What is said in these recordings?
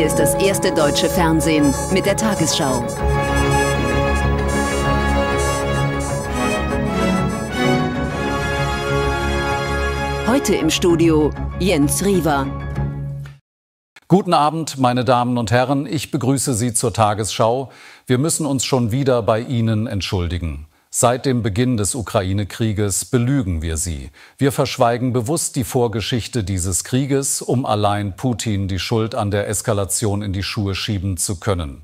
Hier ist das erste deutsche Fernsehen mit der Tagesschau. Heute im Studio Jens Riewer. Guten Abend, meine Damen und Herren. Ich begrüße Sie zur Tagesschau. Wir müssen uns schon wieder bei Ihnen entschuldigen. Seit dem Beginn des Ukraine-Krieges belügen wir sie. Wir verschweigen bewusst die Vorgeschichte dieses Krieges, um allein Putin die Schuld an der Eskalation in die Schuhe schieben zu können.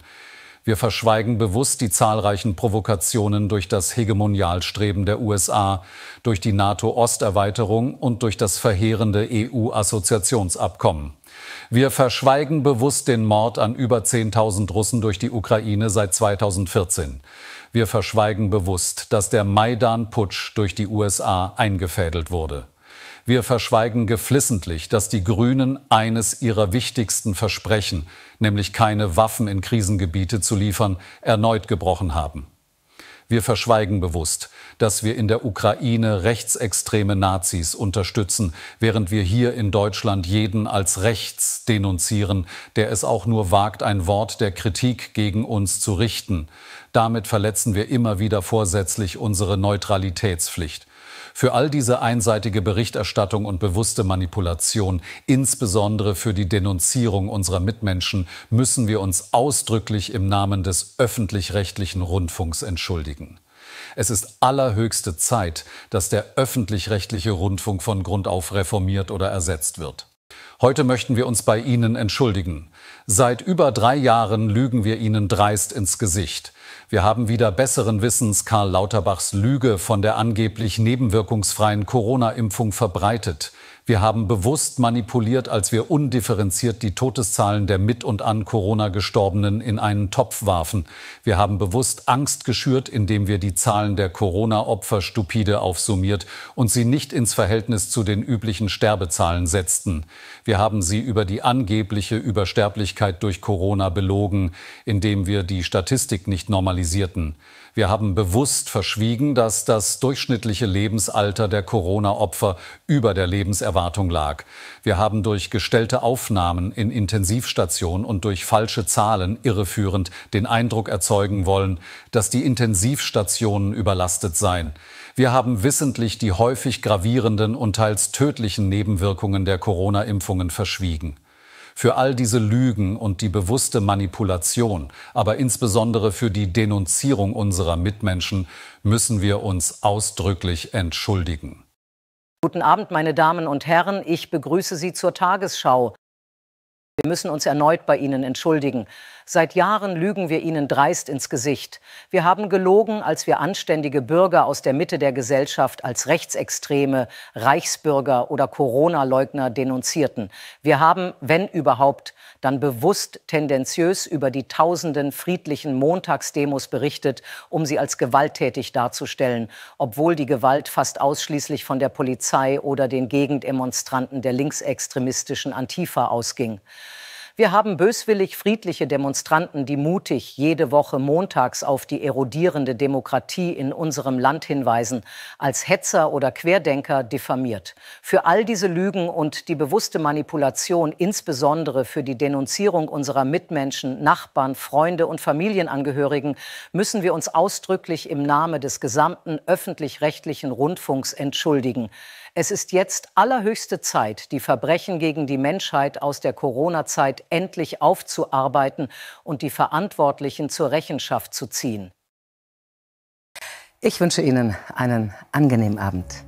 Wir verschweigen bewusst die zahlreichen Provokationen durch das Hegemonialstreben der USA, durch die NATO-Osterweiterung und durch das verheerende EU-Assoziationsabkommen. Wir verschweigen bewusst den Mord an über 10.000 Russen durch die Ukraine seit 2014. Wir verschweigen bewusst, dass der Maidan-Putsch durch die USA eingefädelt wurde. Wir verschweigen geflissentlich, dass die Grünen eines ihrer wichtigsten Versprechen, nämlich keine Waffen in Krisengebiete zu liefern, erneut gebrochen haben. Wir verschweigen bewusst, dass wir in der Ukraine rechtsextreme Nazis unterstützen, während wir hier in Deutschland jeden als rechts denunzieren, der es auch nur wagt, ein Wort der Kritik gegen uns zu richten. Damit verletzen wir immer wieder vorsätzlich unsere Neutralitätspflicht. Für all diese einseitige Berichterstattung und bewusste Manipulation, insbesondere für die Denunzierung unserer Mitmenschen, müssen wir uns ausdrücklich im Namen des öffentlich-rechtlichen Rundfunks entschuldigen. Es ist allerhöchste Zeit, dass der öffentlich-rechtliche Rundfunk von Grund auf reformiert oder ersetzt wird. Heute möchten wir uns bei Ihnen entschuldigen. Seit über drei Jahren lügen wir Ihnen dreist ins Gesicht. Wir haben wieder besseren Wissens Karl Lauterbachs Lüge von der angeblich nebenwirkungsfreien Corona-Impfung verbreitet. Wir haben bewusst manipuliert, als wir undifferenziert die Todeszahlen der mit und an Corona gestorbenen in einen Topf warfen. Wir haben bewusst Angst geschürt, indem wir die Zahlen der Corona-Opfer stupide aufsummiert und sie nicht ins Verhältnis zu den üblichen Sterbezahlen setzten. Wir haben sie über die angebliche Übersterblichkeit durch Corona belogen, indem wir die Statistik nicht normalisierten. Wir haben bewusst verschwiegen, dass das durchschnittliche Lebensalter der Corona-Opfer über der Lebenserwartung Erwartung lag. Wir haben durch gestellte Aufnahmen in Intensivstationen und durch falsche Zahlen irreführend den Eindruck erzeugen wollen, dass die Intensivstationen überlastet seien. Wir haben wissentlich die häufig gravierenden und teils tödlichen Nebenwirkungen der Corona-Impfungen verschwiegen. Für all diese Lügen und die bewusste Manipulation, aber insbesondere für die Denunzierung unserer Mitmenschen, müssen wir uns ausdrücklich entschuldigen. Guten Abend, meine Damen und Herren. Ich begrüße Sie zur Tagesschau. Wir müssen uns erneut bei Ihnen entschuldigen. Seit Jahren lügen wir Ihnen dreist ins Gesicht. Wir haben gelogen, als wir anständige Bürger aus der Mitte der Gesellschaft als Rechtsextreme, Reichsbürger oder Corona-Leugner denunzierten. Wir haben, wenn überhaupt, dann bewusst tendenziös über die tausenden friedlichen Montagsdemos berichtet, um sie als gewalttätig darzustellen, obwohl die Gewalt fast ausschließlich von der Polizei oder den Gegendemonstranten der linksextremistischen Antifa ausging. Wir haben böswillig friedliche Demonstranten, die mutig jede Woche montags auf die erodierende Demokratie in unserem Land hinweisen, als Hetzer oder Querdenker diffamiert. Für all diese Lügen und die bewusste Manipulation, insbesondere für die Denunzierung unserer Mitmenschen, Nachbarn, Freunde und Familienangehörigen, müssen wir uns ausdrücklich im Namen des gesamten öffentlich-rechtlichen Rundfunks entschuldigen. Es ist jetzt allerhöchste Zeit, die Verbrechen gegen die Menschheit aus der Corona-Zeit endlich aufzuarbeiten und die Verantwortlichen zur Rechenschaft zu ziehen. Ich wünsche Ihnen einen angenehmen Abend.